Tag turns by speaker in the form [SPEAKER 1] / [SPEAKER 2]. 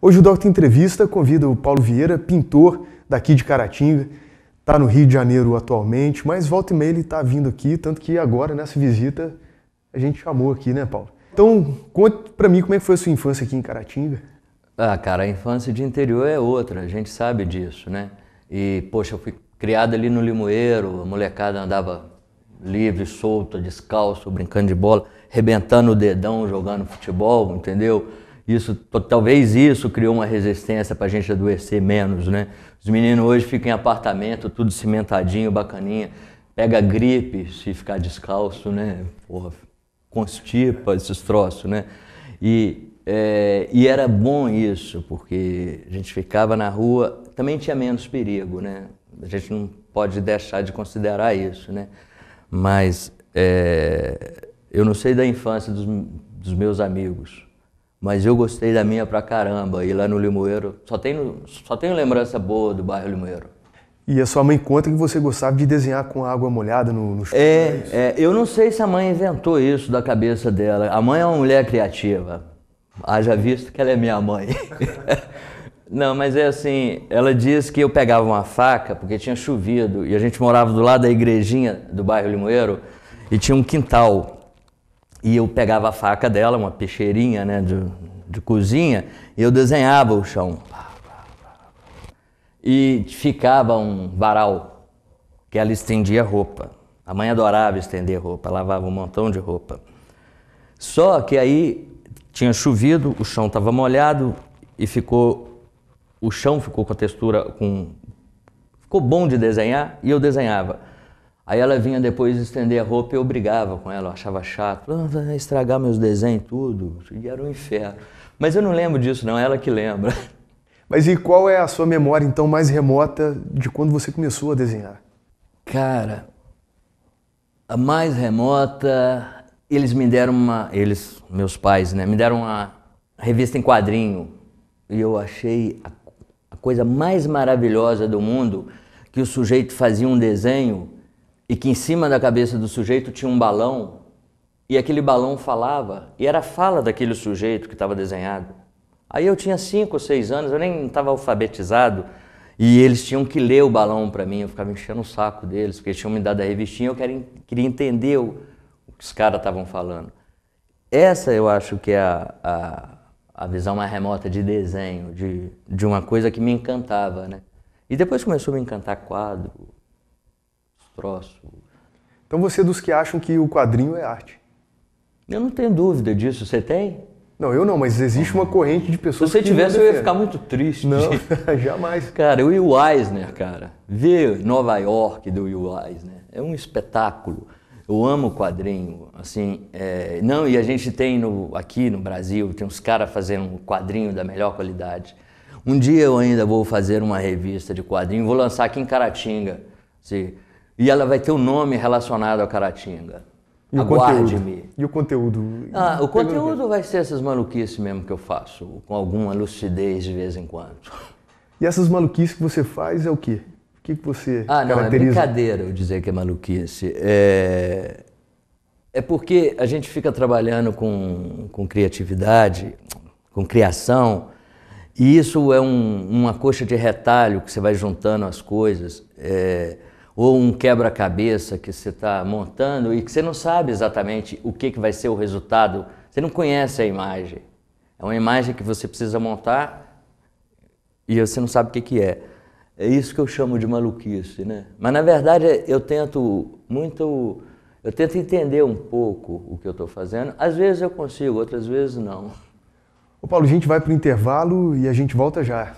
[SPEAKER 1] Hoje o Doctor Entrevista convida o Paulo Vieira, pintor daqui de Caratinga, está no Rio de Janeiro atualmente, mas volta e meia ele está vindo aqui, tanto que agora nessa visita a gente chamou aqui, né, Paulo? Então, conta para mim como é que foi a sua infância aqui em Caratinga.
[SPEAKER 2] Ah, cara, a infância de interior é outra, a gente sabe disso, né? E, poxa, eu fui criado ali no Limoeiro, a molecada andava livre, solta, descalço, brincando de bola rebentando o dedão jogando futebol, entendeu? Isso, talvez isso criou uma resistência para a gente adoecer menos, né? Os meninos hoje ficam em apartamento, tudo cimentadinho, bacaninha, pega gripe se ficar descalço, né? Porra, constipa esses troços, né? E, é, e era bom isso, porque a gente ficava na rua, também tinha menos perigo, né? A gente não pode deixar de considerar isso, né? Mas é, eu não sei da infância dos, dos meus amigos, mas eu gostei da minha pra caramba. E lá no Limoeiro, só tenho, só tenho lembrança boa do bairro Limoeiro.
[SPEAKER 1] E a sua mãe conta que você gostava de desenhar com água molhada no, no
[SPEAKER 2] chão. É, é, eu não sei se a mãe inventou isso da cabeça dela. A mãe é uma mulher criativa. Haja visto que ela é minha mãe. não, mas é assim, ela diz que eu pegava uma faca, porque tinha chovido, e a gente morava do lado da igrejinha do bairro Limoeiro, e tinha um quintal e eu pegava a faca dela, uma peixeirinha né, de, de cozinha, e eu desenhava o chão. E ficava um varal que ela estendia roupa. A mãe adorava estender roupa, lavava um montão de roupa. Só que aí tinha chovido, o chão estava molhado e ficou o chão ficou com a textura com ficou bom de desenhar e eu desenhava. Aí ela vinha depois estender a roupa e eu brigava com ela, eu achava chato. Ah, vai estragar meus desenhos, tudo. E era um inferno. Mas eu não lembro disso, não, ela que lembra.
[SPEAKER 1] Mas e qual é a sua memória, então, mais remota de quando você começou a desenhar? Cara,
[SPEAKER 2] a mais remota, eles me deram uma. Eles, meus pais, né? Me deram uma revista em quadrinho. E eu achei a, a coisa mais maravilhosa do mundo que o sujeito fazia um desenho e que em cima da cabeça do sujeito tinha um balão e aquele balão falava e era a fala daquele sujeito que estava desenhado. Aí eu tinha cinco ou seis anos, eu nem estava alfabetizado e eles tinham que ler o balão para mim. Eu ficava enchendo o saco deles porque eles tinham me dado a revistinha. Eu queria, queria entender o, o que os caras estavam falando. Essa eu acho que é a, a, a visão mais remota de desenho, de, de uma coisa que me encantava, né? E depois começou a me encantar quadro, próximo.
[SPEAKER 1] Então você é dos que acham que o quadrinho é arte? Eu não tenho dúvida disso. Você tem? Não, eu não, mas existe uma corrente de pessoas que. Se você que tivesse, eu ia ficar
[SPEAKER 2] muito triste. Não, jamais. Cara, o Will Eisner, cara, ver Nova York do Will Eisner é um espetáculo. Eu amo quadrinho, assim, é... não, e a gente tem no, aqui no Brasil, tem uns caras fazendo um quadrinho da melhor qualidade. Um dia eu ainda vou fazer uma revista de quadrinho, vou lançar aqui em Caratinga, se assim. E ela vai ter o um nome relacionado à Caratinga.
[SPEAKER 1] Aguarde-me. E o conteúdo? Ah, o conteúdo
[SPEAKER 2] vai ser essas maluquices mesmo que eu faço, com alguma lucidez de vez em quando.
[SPEAKER 1] E essas maluquices que você faz é o quê? O que, você ah, não, é caracteriza? é brincadeira
[SPEAKER 2] eu dizer que é maluquice. É, é porque a gente fica trabalhando com, com criatividade, com criação, e isso é um, uma coxa de retalho que você vai juntando as coisas. É, ou um quebra-cabeça que você está montando e que você não sabe exatamente o que, que vai ser o resultado, você não conhece a imagem. É uma imagem que você precisa montar e você não sabe o que, que é. É isso que eu chamo de maluquice, né? Mas na verdade eu tento muito, eu tento entender um pouco o que eu estou fazendo. Às vezes eu consigo, outras vezes não.
[SPEAKER 1] o Paulo, a gente vai para o intervalo e a gente volta já.